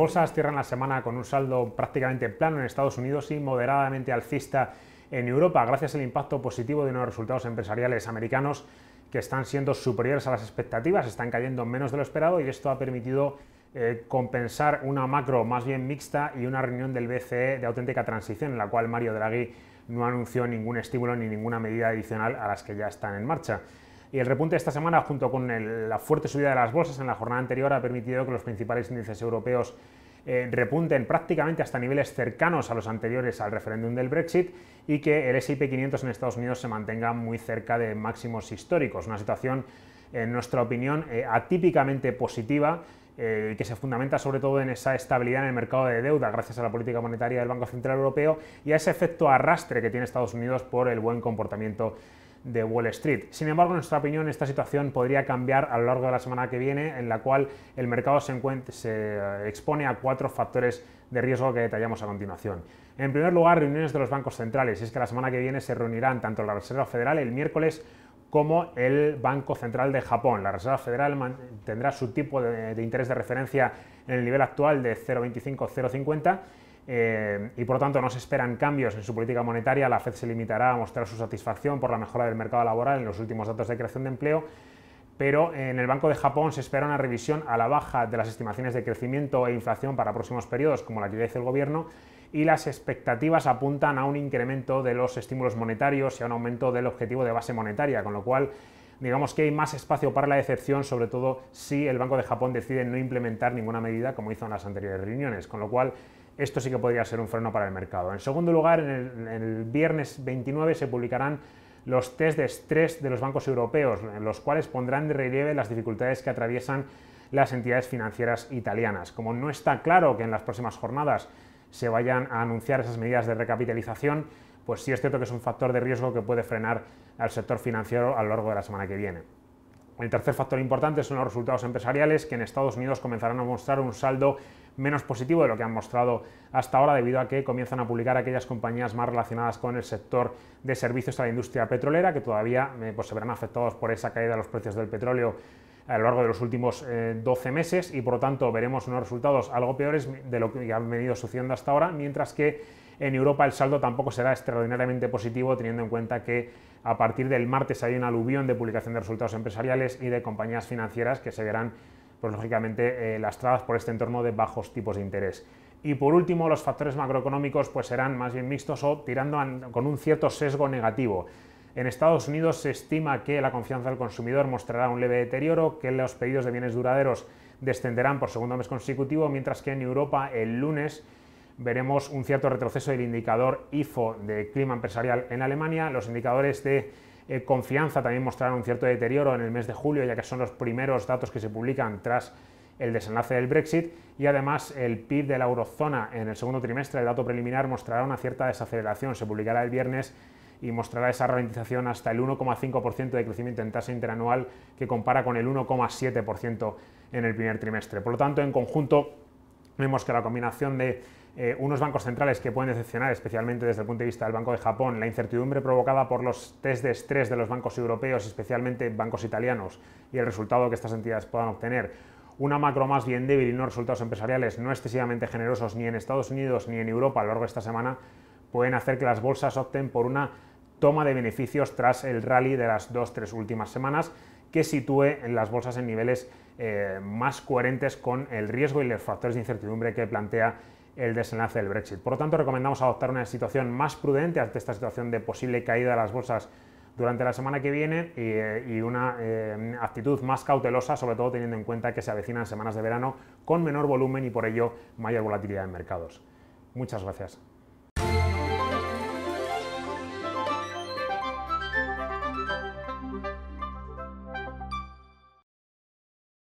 bolsas cierran la semana con un saldo prácticamente plano en Estados Unidos y moderadamente alcista en Europa, gracias al impacto positivo de unos resultados empresariales americanos que están siendo superiores a las expectativas, están cayendo menos de lo esperado y esto ha permitido eh, compensar una macro más bien mixta y una reunión del BCE de auténtica transición, en la cual Mario Draghi no anunció ningún estímulo ni ninguna medida adicional a las que ya están en marcha. Y el repunte de esta semana, junto con la fuerte subida de las bolsas en la jornada anterior, ha permitido que los principales índices europeos eh, repunten prácticamente hasta niveles cercanos a los anteriores al referéndum del Brexit y que el SIP 500 en Estados Unidos se mantenga muy cerca de máximos históricos. Una situación, en nuestra opinión, eh, atípicamente positiva eh, y que se fundamenta sobre todo en esa estabilidad en el mercado de deuda gracias a la política monetaria del Banco Central Europeo y a ese efecto arrastre que tiene Estados Unidos por el buen comportamiento de Wall Street. Sin embargo, en nuestra opinión, esta situación podría cambiar a lo largo de la semana que viene, en la cual el mercado se, se eh, expone a cuatro factores de riesgo que detallamos a continuación. En primer lugar, reuniones de los bancos centrales. es que la semana que viene se reunirán tanto la Reserva Federal el miércoles como el Banco Central de Japón. La Reserva Federal tendrá su tipo de, de interés de referencia en el nivel actual de 0,25-0,50 eh, y por lo tanto no se esperan cambios en su política monetaria, la Fed se limitará a mostrar su satisfacción por la mejora del mercado laboral en los últimos datos de creación de empleo, pero en el Banco de Japón se espera una revisión a la baja de las estimaciones de crecimiento e inflación para próximos periodos, como la que dice el gobierno, y las expectativas apuntan a un incremento de los estímulos monetarios y a un aumento del objetivo de base monetaria, con lo cual digamos que hay más espacio para la decepción, sobre todo si el Banco de Japón decide no implementar ninguna medida como hizo en las anteriores reuniones, con lo cual esto sí que podría ser un freno para el mercado. En segundo lugar, el, viernes 29 se publicarán los test de estrés de los bancos europeos, en los cuales pondrán de relieve las dificultades que atraviesan las entidades financieras italianas. Como no está claro que en las próximas jornadas se vayan a anunciar esas medidas de recapitalización, pues sí es cierto que es un factor de riesgo que puede frenar al sector financiero a lo largo de la semana que viene. El tercer factor importante son los resultados empresariales, que en Estados Unidos comenzarán a mostrar un saldo menos positivo de lo que han mostrado hasta ahora, debido a que comienzan a publicar aquellas compañías más relacionadas con el sector de servicios a la industria petrolera, que todavía eh, pues, se verán afectados por esa caída de los precios del petróleo a lo largo de los últimos 12 eh, meses y por lo tanto veremos unos resultados algo peores de lo que han venido sucediendo hasta ahora, mientras que en Europa el saldo tampoco será extraordinariamente positivo, teniendo en cuenta que a partir del martes hay un aluvión de publicación de resultados empresariales y de compañías financieras que se verán, pues lógicamente, eh, lastradas por este entorno de bajos tipos de interés. Y por último, los factores macroeconómicos pues serán más bien mixtos o tirando con un cierto sesgo negativo. En Estados Unidos se estima que la confianza del consumidor mostrará un leve deterioro, que los pedidos de bienes duraderos descenderán por segundo mes consecutivo, mientras que en Europa el lunes veremos un cierto retroceso del indicador IFO de clima empresarial en Alemania. Los indicadores de eh, confianza también mostraron un cierto deterioro en el mes de julio, ya que son los primeros datos que se publican tras el desenlace del Brexit y además el PIB de la eurozona en el segundo trimestre, el dato preliminar, mostrará una cierta desaceleración. Se publicará el viernes y mostrará esa ralentización hasta el 1,5% de crecimiento en tasa interanual que compara con el 1,7% en el primer trimestre. Por lo tanto, en conjunto, vemos que la combinación de eh, unos bancos centrales que pueden decepcionar, especialmente desde el punto de vista del Banco de Japón, la incertidumbre provocada por los test de estrés de los bancos europeos, especialmente bancos italianos, y el resultado que estas entidades puedan obtener, una macro más bien débil y unos resultados empresariales no excesivamente generosos ni en Estados Unidos ni en Europa a lo largo de esta semana, pueden hacer que las bolsas opten por una toma de beneficios tras el rally de las dos, tres últimas semanas, que sitúe en las bolsas en niveles eh, más coherentes con el riesgo y los factores de incertidumbre que plantea el desenlace del Brexit. Por lo tanto, recomendamos adoptar una situación más prudente ante esta situación de posible caída de las bolsas durante la semana que viene y, eh, una eh, actitud más cautelosa, sobre todo teniendo en cuenta que se avecinan semanas de verano con menor volumen y por ello mayor volatilidad en mercados. Muchas gracias.